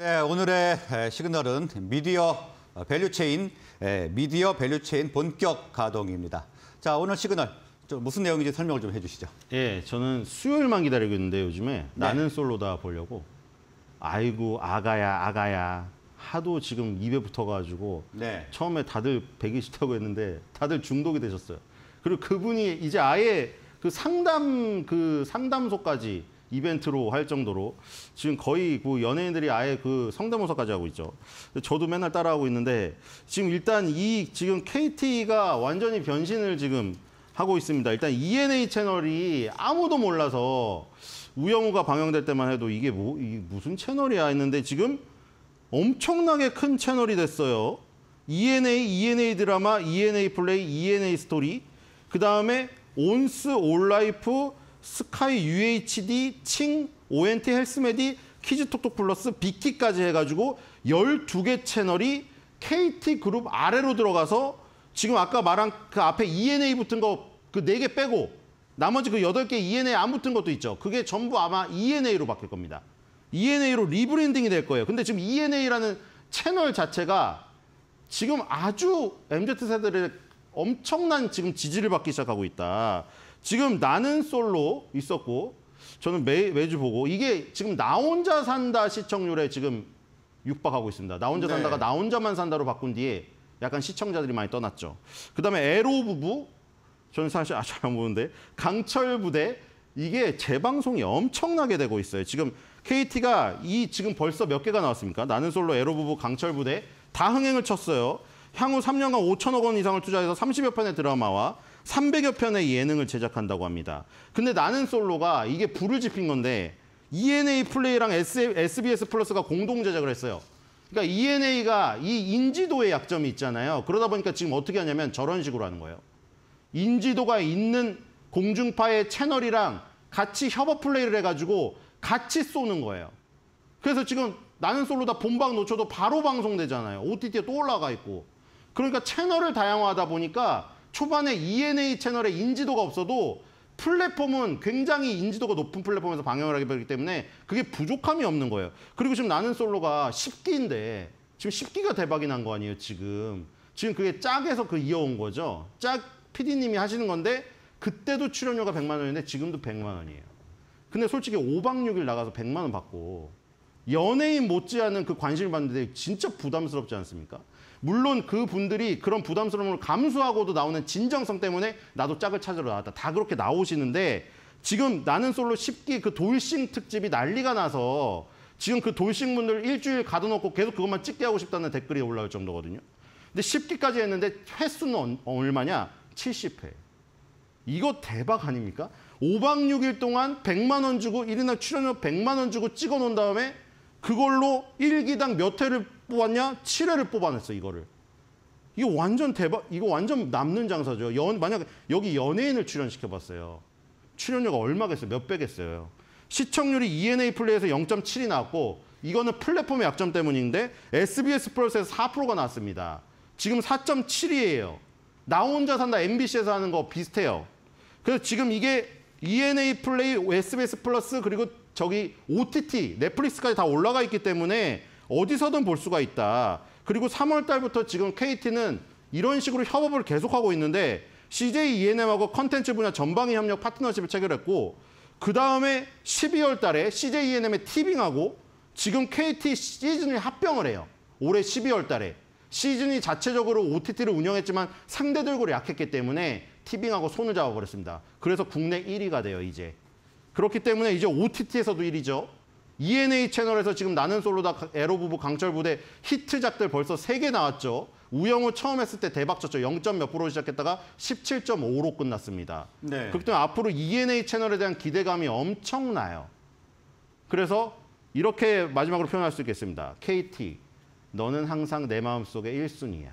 네, 오늘의 시그널은 미디어 어, 밸류체인, 미디어 밸류체인 본격 가동입니다. 자, 오늘 시그널 좀 무슨 내용인지 설명을 좀 해주시죠. 예, 저는 수요일만 기다리고 있는데 요즘에 네. 나는 솔로다 보려고 아이고 아가야 아가야 하도 지금 입에 붙어가지고 네. 처음에 다들 배기 싫다고 했는데 다들 중독이 되셨어요. 그리고 그분이 이제 아예 그 상담 그 상담소까지 이벤트로 할 정도로 지금 거의 그 연예인들이 아예 그 성대모사까지 하고 있죠. 저도 맨날 따라하고 있는데 지금 일단 이 지금 KT가 완전히 변신을 지금 하고 있습니다. 일단 ENA 채널이 아무도 몰라서 우영우가 방영될 때만 해도 이게 뭐 이게 무슨 채널이야 했는데 지금 엄청나게 큰 채널이 됐어요. ENA, ENA 드라마, ENA 플레이, ENA 스토리 그 다음에 온스, 온라이프, 스카이 UHD, 칭, ONT 헬스메디, 키즈톡톡 플러스, 비키까지 해가지고 12개 채널이 KT 그룹 아래로 들어가서 지금 아까 말한 그 앞에 ENA 붙은 거 그 4개 빼고 나머지 그 8개 ENA 안 붙은 것도 있죠. 그게 전부 아마 ENA로 바뀔 겁니다. ENA로 리브랜딩이 될 거예요. 근데 지금 ENA라는 채널 자체가 지금 아주 m z 세대의 엄청난 지금 지지를 받기 시작하고 있다. 지금 나는 솔로 있었고 저는 매, 매주 보고 이게 지금 나 혼자 산다 시청률에 지금 육박하고 있습니다. 나 혼자 네. 산다가 나 혼자만 산다로 바꾼 뒤에 약간 시청자들이 많이 떠났죠. 그다음에 에로 부부 저는 사실 아, 잘안 보는데 강철 부대 이게 재방송이 엄청나게 되고 있어요. 지금 KT가 이 지금 벌써 몇 개가 나왔습니까? 나는 솔로 에로 부부 강철 부대 다 흥행을 쳤어요. 향후 3년간 5천억 원 이상을 투자해서 30여 편의 드라마와 300여 편의 예능을 제작한다고 합니다. 근데 나는 솔로가 이게 불을 지핀 건데 ENA 플레이랑 SBS 플러스가 공동 제작을 했어요. 그러니까 ENA가 이 인지도의 약점이 있잖아요. 그러다 보니까 지금 어떻게 하냐면 저런 식으로 하는 거예요. 인지도가 있는 공중파의 채널이랑 같이 협업 플레이를 해가지고 같이 쏘는 거예요. 그래서 지금 나는 솔로다 본방 놓쳐도 바로 방송되잖아요. OTT에 또 올라가 있고. 그러니까 채널을 다양화하다 보니까 초반에 ENA 채널의 인지도가 없어도 플랫폼은 굉장히 인지도가 높은 플랫폼에서 방영을 하게 되기 때문에 그게 부족함이 없는 거예요. 그리고 지금 나는 솔로가 10기인데 지금 10기가 대박이 난 거 아니에요, 지금. 지금 그게 짝에서 그 이어온 거죠. 짝 PD님이 하시는 건데 그때도 출연료가 100만 원인데 지금도 100만 원이에요. 근데 솔직히 5박 6일 나가서 100만 원 받고 연예인 못지않은 그 관심을 받는데 진짜 부담스럽지 않습니까? 물론 그 분들이 그런 부담스러움을 감수하고도 나오는 진정성 때문에 나도 짝을 찾으러 나왔다. 다 그렇게 나오시는데 지금 나는 솔로 10기 그 돌싱 특집이 난리가 나서 지금 그 돌싱 분들 일주일 가둬놓고 계속 그것만 찍게 하고 싶다는 댓글이 올라올 정도거든요. 근데 10기까지 했는데 횟수는 얼마냐? 70회. 이거 대박 아닙니까? 5박 6일 동안 100만 원 주고 이인당 출연료 100만 원 주고 찍어 놓은 다음에 그걸로 1기당 몇 회를 뽑았냐? 7회를 뽑아냈어, 이거를. 이거 완전 대박, 이거 완전 남는 장사죠. 연, 만약 여기 연예인을 출연시켜봤어요. 출연료가 얼마겠어요? 몇백겠어요 시청률이 ENA 플레이에서 0.7이 나왔고, 이거는 플랫폼의 약점 때문인데, SBS 플러스에서 4%가 나왔습니다. 지금 4.7이에요. 나 혼자 산다 MBC에서 하는 거 비슷해요. 그래서 지금 이게 ENA 플레이, SBS 플러스, 그리고 저기 OTT, 넷플릭스까지 다 올라가 있기 때문에 어디서든 볼 수가 있다. 그리고 3월 달부터 지금 KT는 이런 식으로 협업을 계속하고 있는데 CJ ENM하고 컨텐츠 분야 전방위 협력 파트너십을 체결했고 그 다음에 12월 달에 CJ ENM의 티빙하고 지금 KT 시즌이 합병을 해요. 올해 12월 달에. 시즌이 자체적으로 OTT를 운영했지만 상대들고 약했기 때문에 티빙하고 손을 잡아버렸습니다. 그래서 국내 1위가 돼요, 이제. 그렇기 때문에 이제 OTT에서도 1위죠. ENA 채널에서 지금 나는 솔로다 에로부부 강철부대 히트작들 벌써 3개 나왔죠. 우영우 처음 했을 때 대박 쳤죠. 0. 몇 프로 시작했다가 17.5로 끝났습니다. 네. 그렇기 때문에 앞으로 ENA 채널에 대한 기대감이 엄청나요. 그래서 이렇게 마지막으로 표현할 수 있겠습니다. KT, 너는 항상 내 마음속에 1순위야.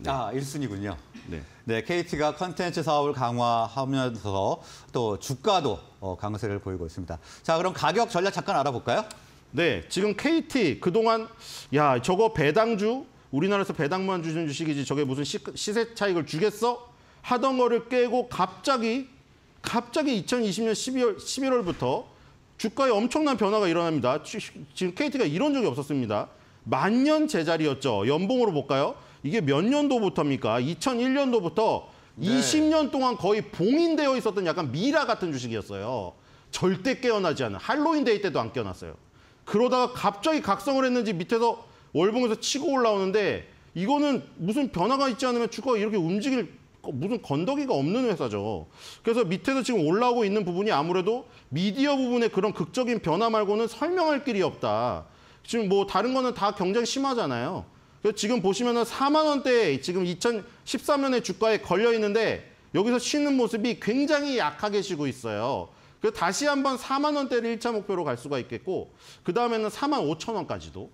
네. 아, 1순위군요. 네. 네, KT가 컨텐츠 사업을 강화하면서 또 주가도 어, 강세를 보이고 있습니다. 자, 그럼 가격 전략 잠깐 알아볼까요? 네, 지금 KT 그동안 야, 저거 배당주 우리나라에서 배당만 주는 주식이지 저게 무슨 시, 시세 차익을 주겠어? 하던 거를 깨고 갑자기 갑자기 2020년 12월 11월부터 주가에 엄청난 변화가 일어납니다. 지금 KT가 이런 적이 없었습니다. 만년 제자리였죠. 연봉으로 볼까요? 이게 몇 년도부터입니까? 2001년도부터 네. 20년 동안 거의 봉인되어 있었던 약간 미라 같은 주식이었어요. 절대 깨어나지 않은 할로윈 데이 때도 안 깨어났어요. 그러다가 갑자기 각성을 했는지 밑에서 월봉에서 치고 올라오는데 이거는 무슨 변화가 있지 않으면 주가가 이렇게 움직일 무슨 건더기가 없는 회사죠. 그래서 밑에서 지금 올라오고 있는 부분이 아무래도 미디어 부분의 그런 극적인 변화 말고는 설명할 길이 없다. 지금 뭐 다른 거는 다 경쟁 심하잖아요. 지금 보시면은 4만 원대에 지금 2 0 1 3년에 주가에 걸려 있는데 여기서 쉬는 모습이 굉장히 약하게 쉬고 있어요. 그 다시 한번 4만 원대를 1차 목표로 갈 수가 있겠고 그 다음에는 4만 5천 원까지도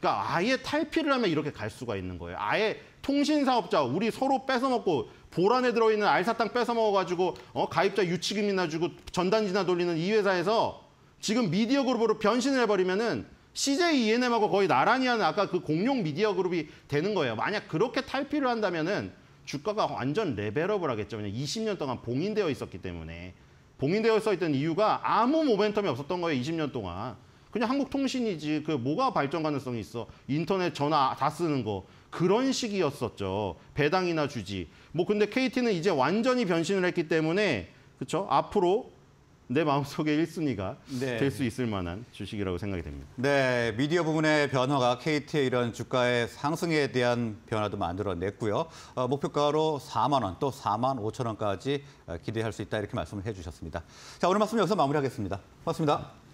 그러니까 아예 탈피를 하면 이렇게 갈 수가 있는 거예요. 아예 통신사업자 우리 서로 뺏어먹고 보란에 들어있는 알사탕 뺏어먹어가지고 어, 가입자 유치금이나 주고 전단지나 돌리는 이 회사에서 지금 미디어 그룹으로 변신을 해버리면은 CJ ENM하고 거의 나란히 하는 아까 그 공룡 미디어 그룹이 되는 거예요. 만약 그렇게 탈피를 한다면은 주가가 완전 레벨업을 하겠죠. 왜냐면 20년 동안 봉인되어 있었기 때문에. 봉인되어 써 있던 이유가 아무 모멘텀이 없었던 거예요. 20년 동안. 그냥 한국통신이지 그 뭐가 발전 가능성이 있어. 인터넷 전화 다 쓰는 거. 그런 식이었었죠. 배당이나 주지. 뭐 근데 KT는 이제 완전히 변신을 했기 때문에 그렇죠? 앞으로 내 마음속의 1순위가 네. 될수 있을 만한 주식이라고 생각이 됩니다. 네, 미디어 부분의 변화가 KT의 이런 주가의 상승에 대한 변화도 만들어냈고요. 어, 목표가로 4만 원, 또 4만 5천 원까지 기대할 수 있다 이렇게 말씀을 해주셨습니다. 자, 오늘 말씀 여기서 마무리하겠습니다. 고맙습니다.